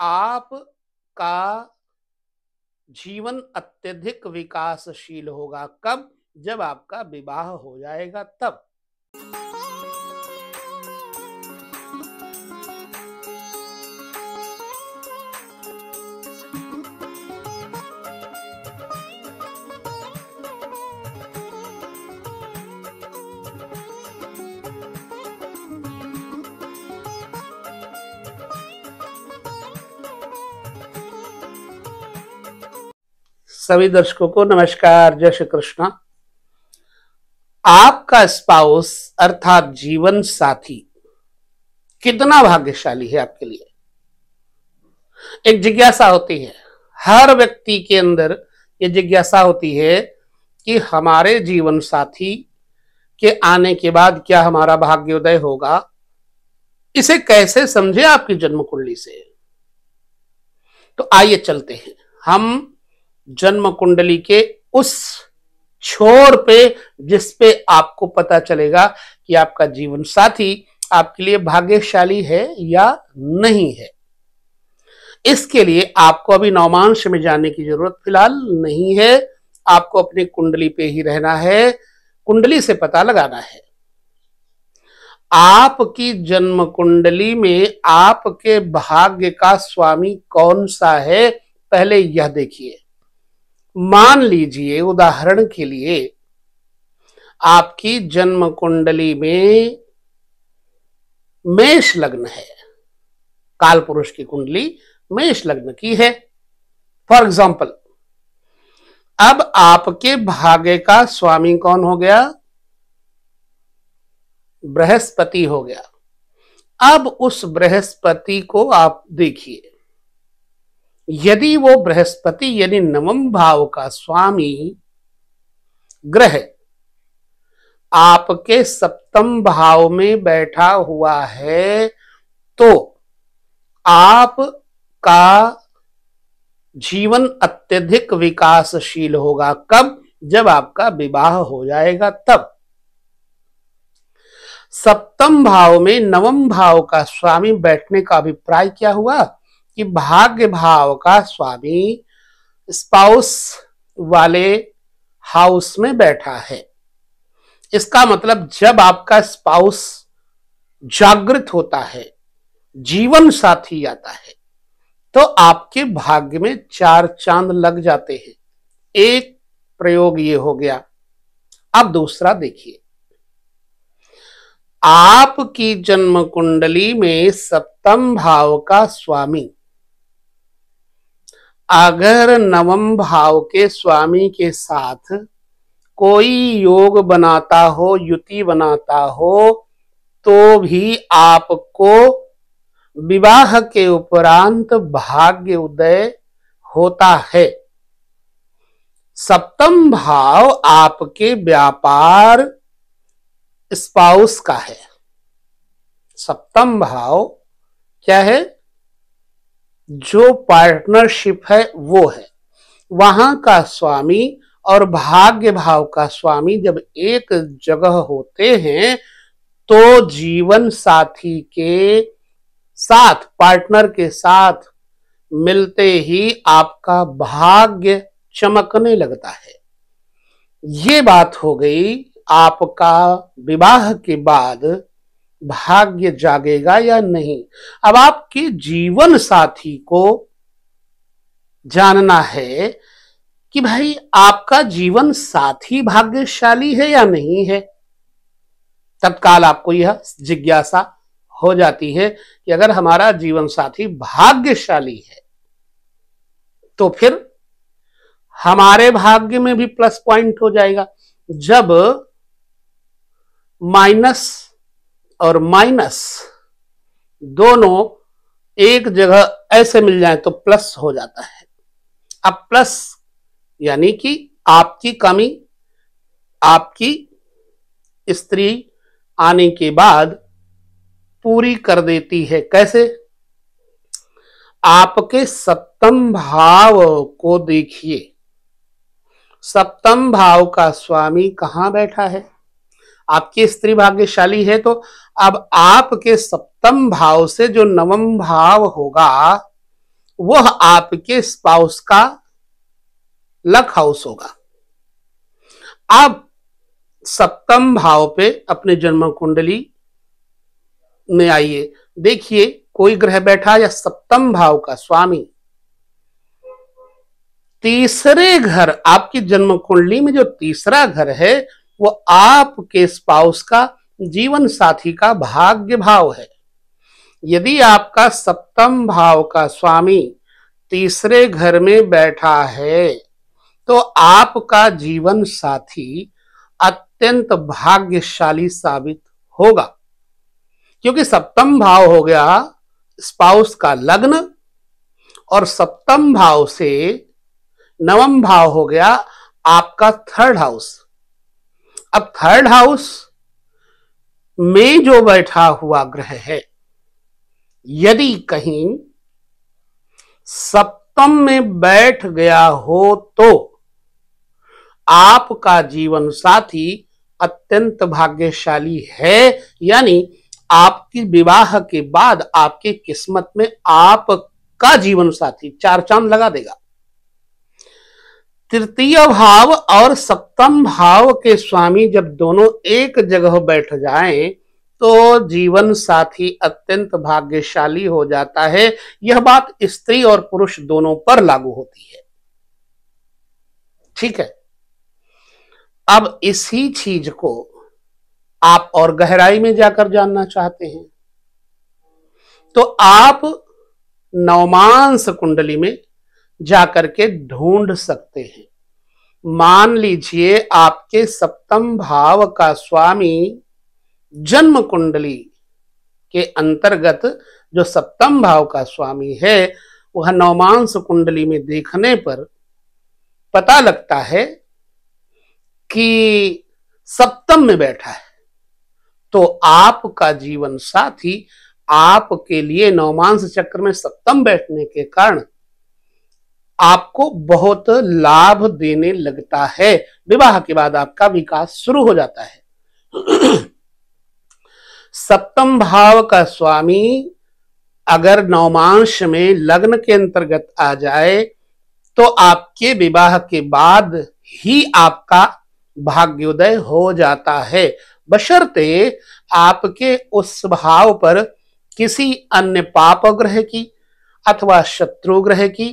आपका जीवन अत्यधिक विकासशील होगा कब जब आपका विवाह हो जाएगा तब सभी दर्शकों को नमस्कार जय श्री कृष्ण आपका स्पाउस अर्थात जीवन साथी कितना भाग्यशाली है आपके लिए एक जिज्ञासा होती है हर व्यक्ति के अंदर ये जिज्ञासा होती है कि हमारे जीवन साथी के आने के बाद क्या हमारा भाग्योदय होगा इसे कैसे समझे आपकी जन्म कुंडली से तो आइए चलते हैं हम जन्म कुंडली के उस छोर पे जिस पे आपको पता चलेगा कि आपका जीवन साथी आपके लिए भाग्यशाली है या नहीं है इसके लिए आपको अभी नवमांश में जाने की जरूरत फिलहाल नहीं है आपको अपनी कुंडली पे ही रहना है कुंडली से पता लगाना है आपकी जन्म कुंडली में आपके भाग्य का स्वामी कौन सा है पहले यह देखिए मान लीजिए उदाहरण के लिए आपकी जन्म कुंडली में मेष लग्न है काल पुरुष की कुंडली मेष लग्न की है फॉर एग्जाम्पल अब आपके भाग्य का स्वामी कौन हो गया बृहस्पति हो गया अब उस बृहस्पति को आप देखिए यदि वो बृहस्पति यानी नवम भाव का स्वामी ग्रह आपके सप्तम भाव में बैठा हुआ है तो आप का जीवन अत्यधिक विकासशील होगा कब जब आपका विवाह हो जाएगा तब सप्तम भाव में नवम भाव का स्वामी बैठने का अभिप्राय क्या हुआ कि भाग्य भाव का स्वामी स्पाउस वाले हाउस में बैठा है इसका मतलब जब आपका स्पाउस जागृत होता है जीवन साथी आता है तो आपके भाग्य में चार चांद लग जाते हैं एक प्रयोग ये हो गया अब दूसरा देखिए आपकी जन्म कुंडली में सप्तम भाव का स्वामी अगर नवम भाव के स्वामी के साथ कोई योग बनाता हो युति बनाता हो तो भी आपको विवाह के उपरांत भाग्य उदय होता है सप्तम भाव आपके व्यापार स्पाउस का है सप्तम भाव क्या है जो पार्टनरशिप है वो है वहां का स्वामी और भाग्य भाव का स्वामी जब एक जगह होते हैं तो जीवन साथी के साथ पार्टनर के साथ मिलते ही आपका भाग्य चमकने लगता है ये बात हो गई आपका विवाह के बाद भाग्य जागेगा या नहीं अब आपके जीवन साथी को जानना है कि भाई आपका जीवन साथी भाग्यशाली है या नहीं है तत्काल आपको यह जिज्ञासा हो जाती है कि अगर हमारा जीवन साथी भाग्यशाली है तो फिर हमारे भाग्य में भी प्लस पॉइंट हो जाएगा जब माइनस और माइनस दोनों एक जगह ऐसे मिल जाए तो प्लस हो जाता है अब प्लस यानी कि आपकी कमी आपकी स्त्री आने के बाद पूरी कर देती है कैसे आपके सप्तम भाव को देखिए सप्तम भाव का स्वामी कहां बैठा है आपकी स्त्री भाग्यशाली है तो अब आपके सप्तम भाव से जो नवम भाव होगा वह आपके स्पाउस का लक हाउस होगा आप सप्तम भाव पे अपने जन्म कुंडली में आइए देखिए कोई ग्रह बैठा या सप्तम भाव का स्वामी तीसरे घर आपकी जन्म कुंडली में जो तीसरा घर है वो आपके स्पाउस का जीवन साथी का भाग्य भाव है यदि आपका सप्तम भाव का स्वामी तीसरे घर में बैठा है तो आपका जीवन साथी अत्यंत भाग्यशाली साबित होगा क्योंकि सप्तम भाव हो गया स्पाउस का लग्न और सप्तम भाव से नवम भाव हो गया आपका थर्ड हाउस अब थर्ड हाउस में जो बैठा हुआ ग्रह है यदि कहीं सप्तम में बैठ गया हो तो आपका जीवन साथी अत्यंत भाग्यशाली है यानी आपकी विवाह के बाद आपके किस्मत में आपका जीवन साथी चार चांद लगा देगा तृतीय भाव और सप्तम भाव के स्वामी जब दोनों एक जगह बैठ जाएं तो जीवन साथी अत्यंत भाग्यशाली हो जाता है यह बात स्त्री और पुरुष दोनों पर लागू होती है ठीक है अब इसी चीज को आप और गहराई में जाकर जानना चाहते हैं तो आप नवमांस कुंडली में जाकर के ढूंढ सकते हैं मान लीजिए आपके सप्तम भाव का स्वामी जन्म कुंडली के अंतर्गत जो सप्तम भाव का स्वामी है वह नवमांस कुंडली में देखने पर पता लगता है कि सप्तम में बैठा है तो आपका जीवन साथी आपके लिए नवमांस चक्र में सप्तम बैठने के कारण आपको बहुत लाभ देने लगता है विवाह के बाद आपका विकास शुरू हो जाता है सप्तम भाव का स्वामी अगर नवमांश में लग्न के अंतर्गत आ जाए तो आपके विवाह के बाद ही आपका भाग्योदय हो जाता है बशर्ते आपके उस भाव पर किसी अन्य पाप ग्रह की अथवा शत्रु ग्रह की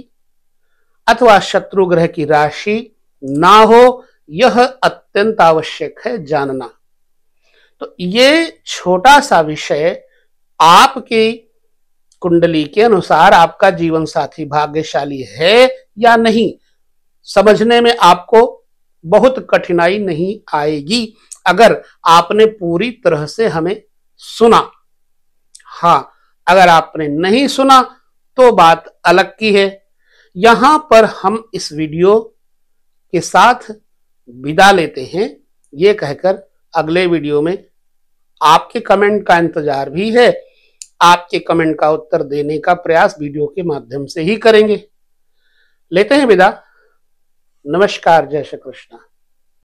अथवा शत्रु ग्रह की राशि ना हो यह अत्यंत आवश्यक है जानना तो ये छोटा सा विषय आपकी कुंडली के अनुसार आपका जीवन साथी भाग्यशाली है या नहीं समझने में आपको बहुत कठिनाई नहीं आएगी अगर आपने पूरी तरह से हमें सुना हाँ अगर आपने नहीं सुना तो बात अलग की है यहां पर हम इस वीडियो के साथ विदा लेते हैं ये कहकर अगले वीडियो में आपके कमेंट का इंतजार भी है आपके कमेंट का उत्तर देने का प्रयास वीडियो के माध्यम से ही करेंगे लेते हैं विदा नमस्कार जय श्री कृष्णा